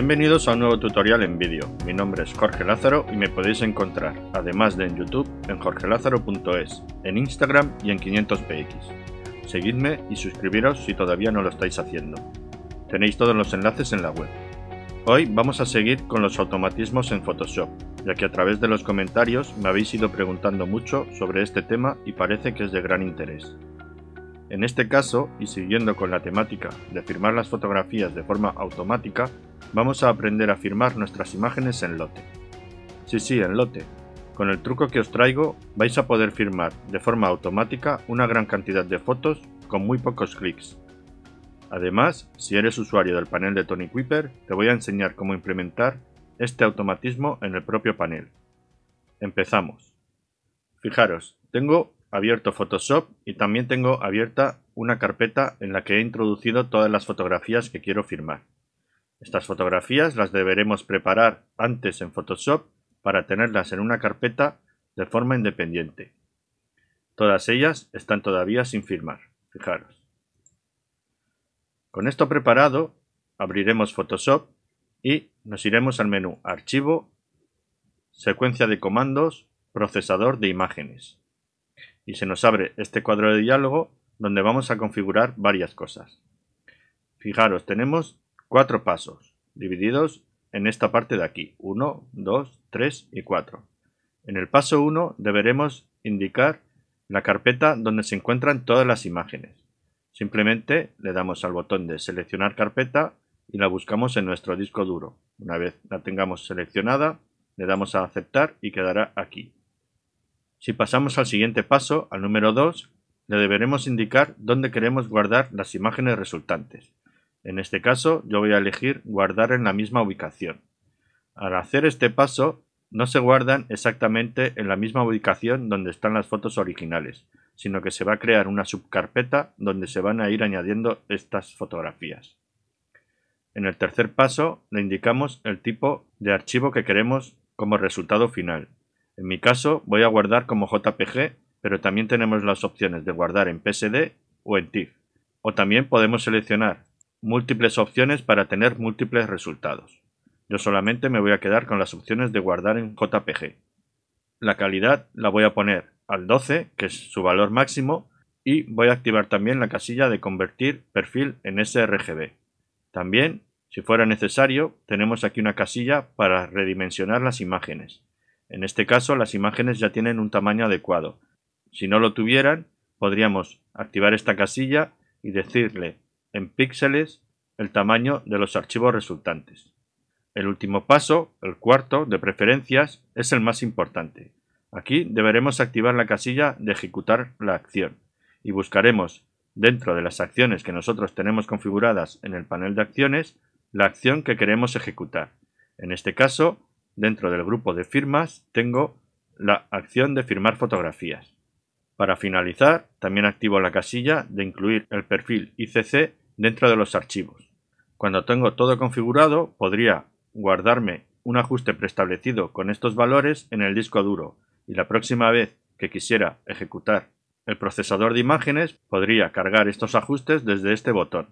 Bienvenidos a un nuevo tutorial en vídeo. Mi nombre es Jorge Lázaro y me podéis encontrar, además de en YouTube, en jorgelázaro.es, en Instagram y en 500px. Seguidme y suscribiros si todavía no lo estáis haciendo. Tenéis todos los enlaces en la web. Hoy vamos a seguir con los automatismos en Photoshop, ya que a través de los comentarios me habéis ido preguntando mucho sobre este tema y parece que es de gran interés. En este caso, y siguiendo con la temática de firmar las fotografías de forma automática, Vamos a aprender a firmar nuestras imágenes en lote. Sí, sí, en lote. Con el truco que os traigo vais a poder firmar de forma automática una gran cantidad de fotos con muy pocos clics. Además, si eres usuario del panel de Tony Kuiper, te voy a enseñar cómo implementar este automatismo en el propio panel. Empezamos. Fijaros, tengo abierto Photoshop y también tengo abierta una carpeta en la que he introducido todas las fotografías que quiero firmar. Estas fotografías las deberemos preparar antes en Photoshop para tenerlas en una carpeta de forma independiente. Todas ellas están todavía sin firmar, fijaros. Con esto preparado, abriremos Photoshop y nos iremos al menú Archivo, Secuencia de comandos, Procesador de imágenes. Y se nos abre este cuadro de diálogo donde vamos a configurar varias cosas. Fijaros, tenemos Cuatro pasos, divididos en esta parte de aquí, 1, 2, 3 y 4. En el paso 1 deberemos indicar la carpeta donde se encuentran todas las imágenes. Simplemente le damos al botón de seleccionar carpeta y la buscamos en nuestro disco duro. Una vez la tengamos seleccionada, le damos a aceptar y quedará aquí. Si pasamos al siguiente paso, al número 2, le deberemos indicar dónde queremos guardar las imágenes resultantes. En este caso, yo voy a elegir guardar en la misma ubicación. Al hacer este paso, no se guardan exactamente en la misma ubicación donde están las fotos originales, sino que se va a crear una subcarpeta donde se van a ir añadiendo estas fotografías. En el tercer paso le indicamos el tipo de archivo que queremos como resultado final. En mi caso voy a guardar como JPG, pero también tenemos las opciones de guardar en PSD o en TIFF. O también podemos seleccionar múltiples opciones para tener múltiples resultados. Yo solamente me voy a quedar con las opciones de guardar en JPG. La calidad la voy a poner al 12, que es su valor máximo, y voy a activar también la casilla de convertir perfil en sRGB. También, si fuera necesario, tenemos aquí una casilla para redimensionar las imágenes. En este caso, las imágenes ya tienen un tamaño adecuado. Si no lo tuvieran, podríamos activar esta casilla y decirle en píxeles el tamaño de los archivos resultantes. El último paso, el cuarto, de preferencias, es el más importante. Aquí deberemos activar la casilla de ejecutar la acción y buscaremos dentro de las acciones que nosotros tenemos configuradas en el panel de acciones la acción que queremos ejecutar. En este caso, dentro del grupo de firmas tengo la acción de firmar fotografías. Para finalizar, también activo la casilla de incluir el perfil ICC dentro de los archivos. Cuando tengo todo configurado, podría guardarme un ajuste preestablecido con estos valores en el disco duro y la próxima vez que quisiera ejecutar el procesador de imágenes, podría cargar estos ajustes desde este botón.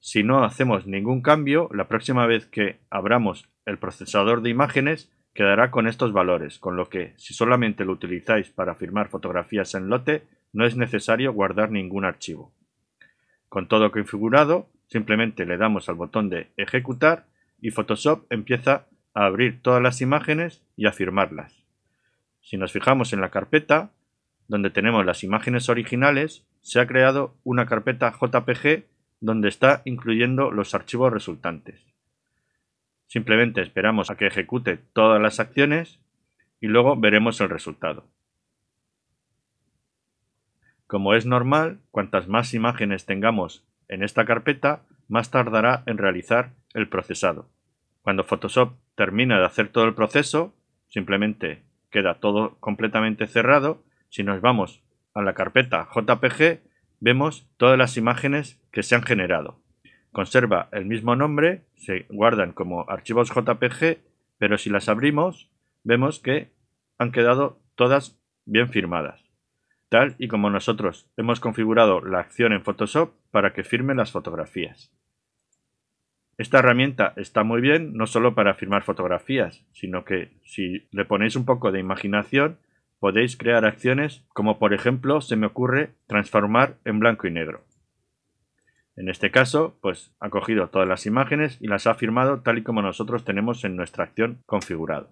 Si no hacemos ningún cambio, la próxima vez que abramos el procesador de imágenes quedará con estos valores, con lo que si solamente lo utilizáis para firmar fotografías en lote, no es necesario guardar ningún archivo. Con todo configurado, simplemente le damos al botón de ejecutar y Photoshop empieza a abrir todas las imágenes y a firmarlas. Si nos fijamos en la carpeta, donde tenemos las imágenes originales, se ha creado una carpeta JPG donde está incluyendo los archivos resultantes. Simplemente esperamos a que ejecute todas las acciones y luego veremos el resultado. Como es normal, cuantas más imágenes tengamos en esta carpeta, más tardará en realizar el procesado. Cuando Photoshop termina de hacer todo el proceso, simplemente queda todo completamente cerrado. Si nos vamos a la carpeta JPG, vemos todas las imágenes que se han generado. Conserva el mismo nombre, se guardan como archivos JPG, pero si las abrimos, vemos que han quedado todas bien firmadas y como nosotros hemos configurado la acción en Photoshop para que firme las fotografías. Esta herramienta está muy bien no solo para firmar fotografías, sino que si le ponéis un poco de imaginación podéis crear acciones como por ejemplo se me ocurre transformar en blanco y negro. En este caso, pues ha cogido todas las imágenes y las ha firmado tal y como nosotros tenemos en nuestra acción configurado.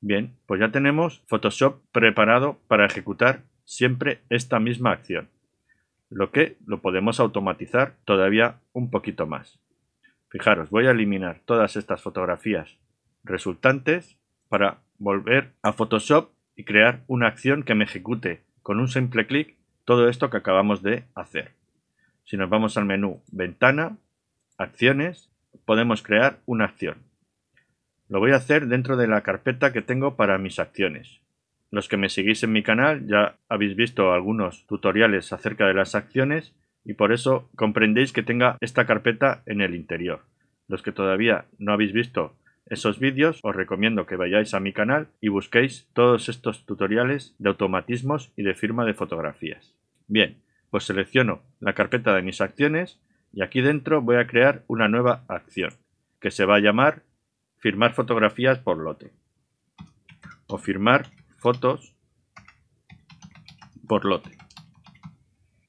Bien, pues ya tenemos Photoshop preparado para ejecutar siempre esta misma acción, lo que lo podemos automatizar todavía un poquito más. Fijaros, voy a eliminar todas estas fotografías resultantes para volver a Photoshop y crear una acción que me ejecute con un simple clic todo esto que acabamos de hacer. Si nos vamos al menú Ventana, Acciones, podemos crear una acción. Lo voy a hacer dentro de la carpeta que tengo para mis acciones. Los que me seguís en mi canal ya habéis visto algunos tutoriales acerca de las acciones y por eso comprendéis que tenga esta carpeta en el interior. Los que todavía no habéis visto esos vídeos, os recomiendo que vayáis a mi canal y busquéis todos estos tutoriales de automatismos y de firma de fotografías. Bien, pues selecciono la carpeta de mis acciones y aquí dentro voy a crear una nueva acción que se va a llamar firmar fotografías por lote o firmar fotos por lote.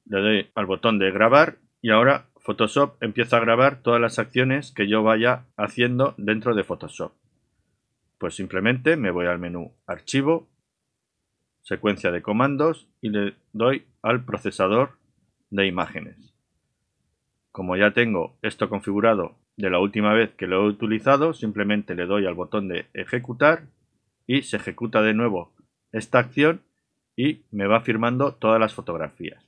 Le doy al botón de grabar y ahora Photoshop empieza a grabar todas las acciones que yo vaya haciendo dentro de Photoshop. Pues simplemente me voy al menú Archivo, Secuencia de comandos y le doy al procesador de imágenes. Como ya tengo esto configurado de la última vez que lo he utilizado, simplemente le doy al botón de ejecutar y se ejecuta de nuevo esta acción y me va firmando todas las fotografías.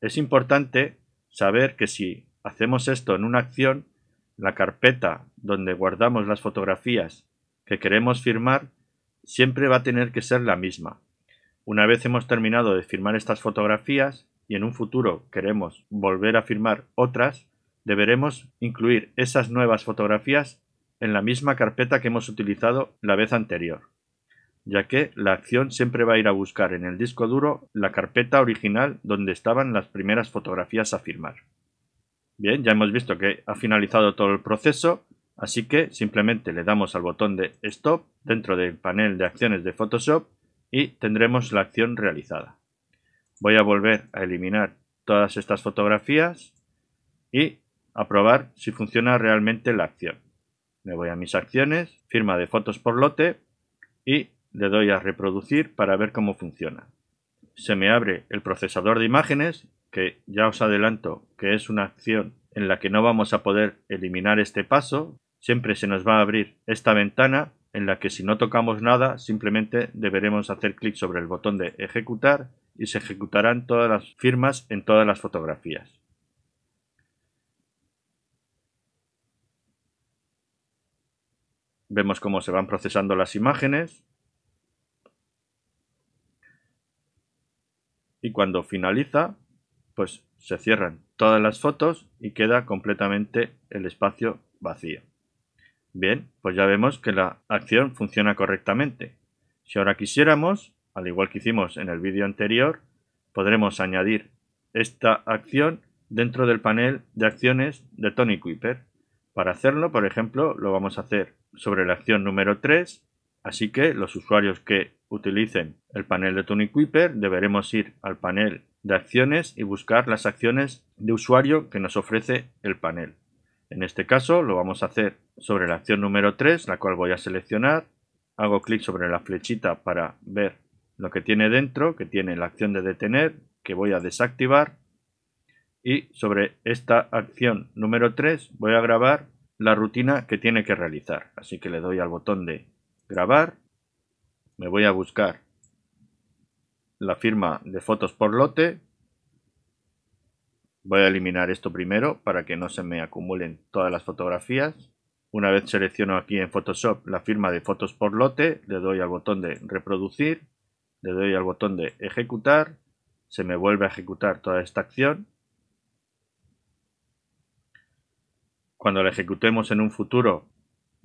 Es importante saber que si hacemos esto en una acción, la carpeta donde guardamos las fotografías que queremos firmar siempre va a tener que ser la misma. Una vez hemos terminado de firmar estas fotografías y en un futuro queremos volver a firmar otras, deberemos incluir esas nuevas fotografías en la misma carpeta que hemos utilizado la vez anterior ya que la acción siempre va a ir a buscar en el disco duro la carpeta original donde estaban las primeras fotografías a firmar. Bien, ya hemos visto que ha finalizado todo el proceso, así que simplemente le damos al botón de Stop dentro del panel de acciones de Photoshop y tendremos la acción realizada. Voy a volver a eliminar todas estas fotografías y a probar si funciona realmente la acción. Me voy a mis acciones, firma de fotos por lote y le doy a reproducir para ver cómo funciona. Se me abre el procesador de imágenes, que ya os adelanto que es una acción en la que no vamos a poder eliminar este paso, siempre se nos va a abrir esta ventana en la que si no tocamos nada simplemente deberemos hacer clic sobre el botón de ejecutar y se ejecutarán todas las firmas en todas las fotografías. Vemos cómo se van procesando las imágenes y cuando finaliza, pues se cierran todas las fotos y queda completamente el espacio vacío. Bien, pues ya vemos que la acción funciona correctamente. Si ahora quisiéramos, al igual que hicimos en el vídeo anterior, podremos añadir esta acción dentro del panel de acciones de Tony Kuiper. Para hacerlo, por ejemplo, lo vamos a hacer sobre la acción número 3 Así que los usuarios que utilicen el panel de Tony Kuiper deberemos ir al panel de acciones y buscar las acciones de usuario que nos ofrece el panel. En este caso lo vamos a hacer sobre la acción número 3, la cual voy a seleccionar. Hago clic sobre la flechita para ver lo que tiene dentro, que tiene la acción de detener, que voy a desactivar. Y sobre esta acción número 3 voy a grabar la rutina que tiene que realizar. Así que le doy al botón de grabar, me voy a buscar la firma de fotos por lote, voy a eliminar esto primero para que no se me acumulen todas las fotografías, una vez selecciono aquí en Photoshop la firma de fotos por lote, le doy al botón de reproducir, le doy al botón de ejecutar, se me vuelve a ejecutar toda esta acción. Cuando la ejecutemos en un futuro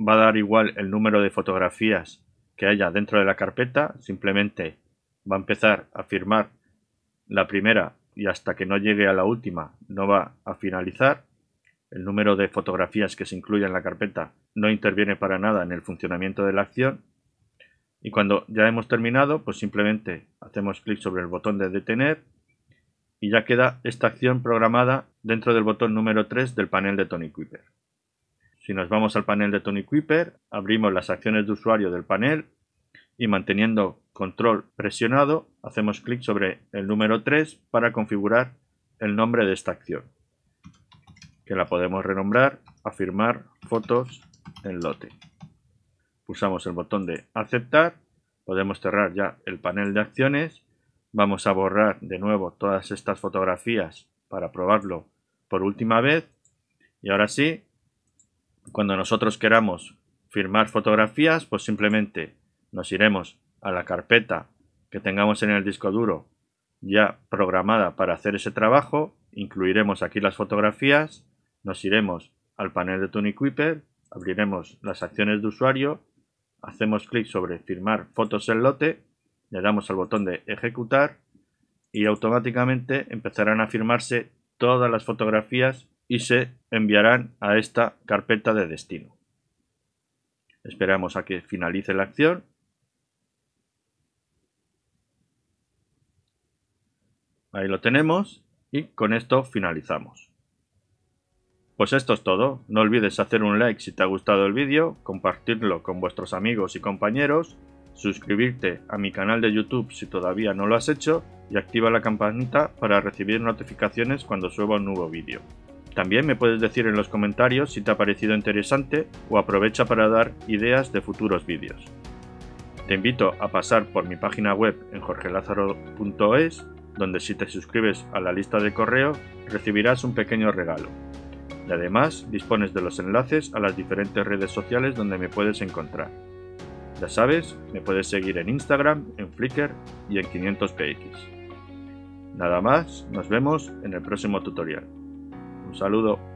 va a dar igual el número de fotografías que haya dentro de la carpeta, simplemente va a empezar a firmar la primera y hasta que no llegue a la última no va a finalizar. El número de fotografías que se incluya en la carpeta no interviene para nada en el funcionamiento de la acción. Y cuando ya hemos terminado, pues simplemente hacemos clic sobre el botón de detener y ya queda esta acción programada dentro del botón número 3 del panel de Tony Quipper. Si nos vamos al panel de Tony Quiper, abrimos las acciones de usuario del panel y manteniendo control presionado, hacemos clic sobre el número 3 para configurar el nombre de esta acción, que la podemos renombrar afirmar fotos en lote. Pulsamos el botón de aceptar, podemos cerrar ya el panel de acciones, vamos a borrar de nuevo todas estas fotografías para probarlo por última vez y ahora sí cuando nosotros queramos firmar fotografías, pues simplemente nos iremos a la carpeta que tengamos en el disco duro ya programada para hacer ese trabajo, incluiremos aquí las fotografías, nos iremos al panel de Tony abriremos las acciones de usuario, hacemos clic sobre firmar fotos en lote, le damos al botón de ejecutar y automáticamente empezarán a firmarse todas las fotografías y se enviarán a esta carpeta de destino. Esperamos a que finalice la acción. Ahí lo tenemos y con esto finalizamos. Pues esto es todo, no olvides hacer un like si te ha gustado el vídeo, compartirlo con vuestros amigos y compañeros, suscribirte a mi canal de YouTube si todavía no lo has hecho y activa la campanita para recibir notificaciones cuando suba un nuevo vídeo. También me puedes decir en los comentarios si te ha parecido interesante o aprovecha para dar ideas de futuros vídeos. Te invito a pasar por mi página web en jorgelazaro.es donde si te suscribes a la lista de correo recibirás un pequeño regalo. Y además dispones de los enlaces a las diferentes redes sociales donde me puedes encontrar. Ya sabes, me puedes seguir en Instagram, en Flickr y en 500px. Nada más, nos vemos en el próximo tutorial. Un saludo.